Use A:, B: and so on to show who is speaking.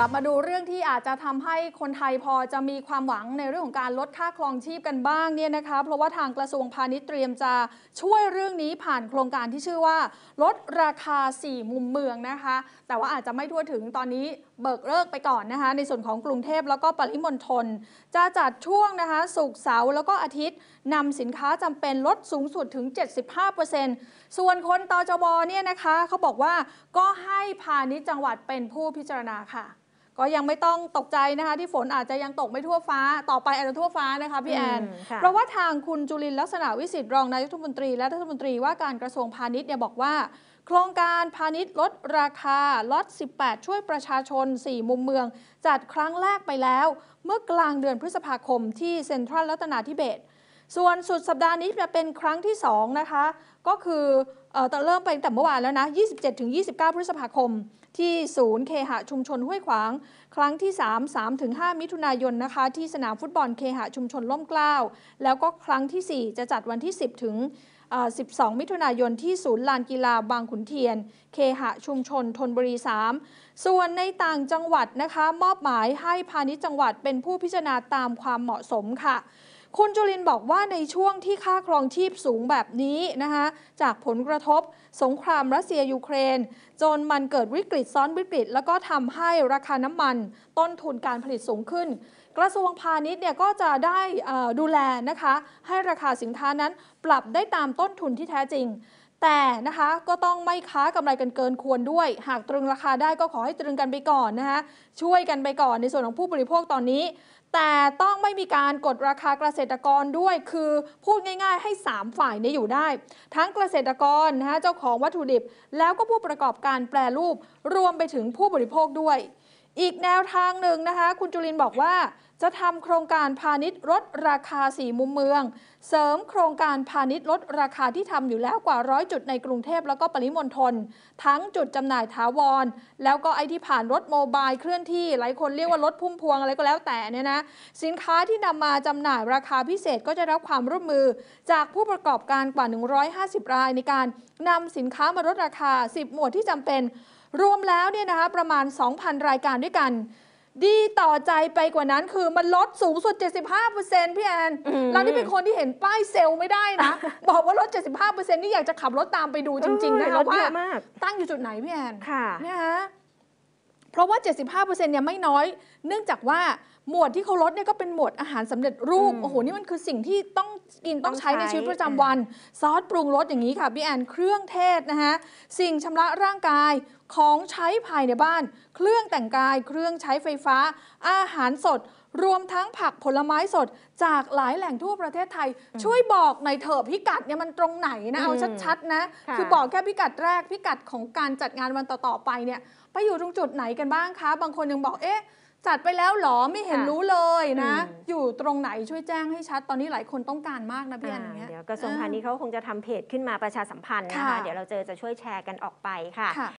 A: กลับมาดูเรื่องที่อาจจะทำให้คนไทยพอจะมีความหวังในเรื่องของการลดค่าครองชีพกันบ้างเนี่ยนะคะเพราะว่าทางกระทรวงพาณิชย์เตรียมจะช่วยเรื่องนี้ผ่านโครงการที่ชื่อว่า ลดราคา 4 มุมเมืองนะคะ แต่ว่าอาจจะไม่ทั่วถึงตอนนี้เบิกเลิกไปก่อนนะคะ ในส่วนของกรุงเทพแล้วก็ปริมณฑลจะจัดช่วงนะคะสุกเสาร์แล้วก็อาทิตย์นำสินค้าจำเป็นลดสูงสุดถึง 75%ส่วนคนตจบเนี่ยนะคะเขาบอกว่าก็ให้พาณิชย์จังหวัดเป็นผู้พิจารณาค่ะก็ยังไม่ต้องตกใจนะคะ ที่ฝนอาจจะยังตกไม่ทั่วฟ้าต่อไปอาจจะทั่วฟ้านะคะ พี่แอน เพราะว่าทางคุณจุลินลักษณะวิสิทธิ์รองนายกรัฐมนตรีและรัฐมนตรีว่าการกระทรวงพาณิชย์เนี่ยบอกว่าโครงการพาณิชย์ลดราคาลด18 ช่วยประชาชน 4 มุมเมือง จัดครั้งแรกไปแล้ว เมื่อกลางเดือนพฤษภาคม ที่เซ็นทรัลรัตนาธิเบศส่วนสุดสัปดาห์นี้จะเป็นครั้งที่2นะคะก็คือเออเริ่มไปตั้งแต่เมื่อวานแล้วนะ27-29 พฤษภาคมที่ศูนย์เคหะชุมชนห้วยขวาง ครั้งที่ 3 3ถึง5มิถุนายนนะคะ ที่สนามฟุตบอล เคหะชุมชนล่มเกล้าแล้วก็ครั้งที่ 4 จะจัดวันที่10ถึง12 มิถุนายนที่ศูนย์ลานกีฬา บางขุนเทียน เคหะชุมชน ทนบุรี3ส่วนในต่างจังหวัดนะคะมอบหมายให้พาณิชย์จังหวัดเป็นผู้พิจารณาตามความเหมาะสมค่ะคุณจุลินบอกว่าในช่วงที่ค่าครองชีพสูงแบบนี้นะคะจากผลกระทบสงครามรัสเซียยูเครน จนมันเกิดวิกฤตซ้อนวิกฤต แล้วก็ทำให้ราคาน้ำมัน ต้นทุนการผลิตสูงขึ้น กระทรวงพาณิชย์เนี่ยก็จะได้ดูแลนะคะให้ราคาสินค้านั้นปรับได้ตามต้นทุนที่แท้จริงแต่นะคะก็ต้องไม่ค้ากำไรกันเกินควรด้วย หากตรึงราคาได้ก็ขอให้ตรึงกันไปก่อนนะคะช่วยกันไปก่อนในส่วนของผู้บริโภคตอนนี้ แต่ต้องไม่มีการกดราคาเกษตรกรด้วยคือพูดง่ายๆให้3ฝ่ายนี้อยู่ได้ทั้งเกษตรกรนะคะเจ้าของวัตถุดิบ แล้วก็ผู้ประกอบการแปรรูปรวมไปถึงผู้บริโภคด้วย อีกแนวทางหนึ่งนะคะคุณจุลินบอกว่าจะทำโครงการพาณิชย์ลดราคาสี่มุมเมือง เสริมโครงการพาณิชย์ลดราคาที่ทำอยู่แล้วกว่าร้อยจุดในกรุงเทพแล้วก็ปริมณฑลทั้งจุดจำหน่ายถาวรแล้วก็ไอที่ผ่านรถโมบายเคลื่อนที่ หลายคนเรียกว่ารถพุ่มพวงอะไรก็แล้วแต่เนี่ยนะ สินค้าที่นำมาจำหน่ายราคาพิเศษก็จะรับความร่วมมือ จากผู้ประกอบการกว่า 150 รายในการนำสินค้ามาลดราคา 10 หมวดที่จำเป็น รวมแล้วเนี่ยนะคะประมาณ2,000รายการด้วยกันดีต่อใจไปกว่านั้นคือมันลดสูงสุด 75%พี่แอน เราที่เป็นคนที่เห็นป้ายเซลล์ไม่ได้นะ บอกว่าลด 75%นี่อยากจะขับรถตามไปดูจริงๆนะคะว่าตั้งอยู่จุดไหนพี่แอน ค่ะนะฮะเพราะว่า 75%เนี่ยไม่น้อย เนื่องจากว่าหมวดที่เขาลดเนี่ยก็เป็นหมวดอาหารสำเร็จรูปโอ้โห นี่มันคือสิ่งที่ต้องกินต้องใช้ในชีวิตประจำวันซอสปรุงรสอย่างนี้ค่ะพี่แอนเครื่องเทศนะคะสิ่งชำระร่างกายของใช้ภายในบ้านเครื่องแต่งกาย เครื่องใช้ไฟฟ้า อาหารสด รวมทั้งผักผลไม้สด จากหลายแหล่งทั่วประเทศไทย ช่วยบอกในเถอะพิกัดเนี่ยมันตรงไหนนะเอาชัด ๆ นะ คือบอกแค่พิกัดแรกพิกัดของการจัดงานวันต่อๆไปเนี่ย ไปอยู่ตรงจุดไหนกันบ้างคะ บางคนยังบอกเอ๊ะ จัดไปแล้วหรอไม่เห็นรู้เลยนะ อยู่ตรงไหนช่วยแจ้งให้ชัด ตอนนี้หลายคนต้องการมากนะพี่อันเนี้ยเดี๋ยวกระทรวงพาณิชย์เขาคงจะทำเพจขึ้นมาประชาสัมพันธ์นะคะเดี๋ยวเราเจอจะช่วยแชร์กันออกไปค่ะ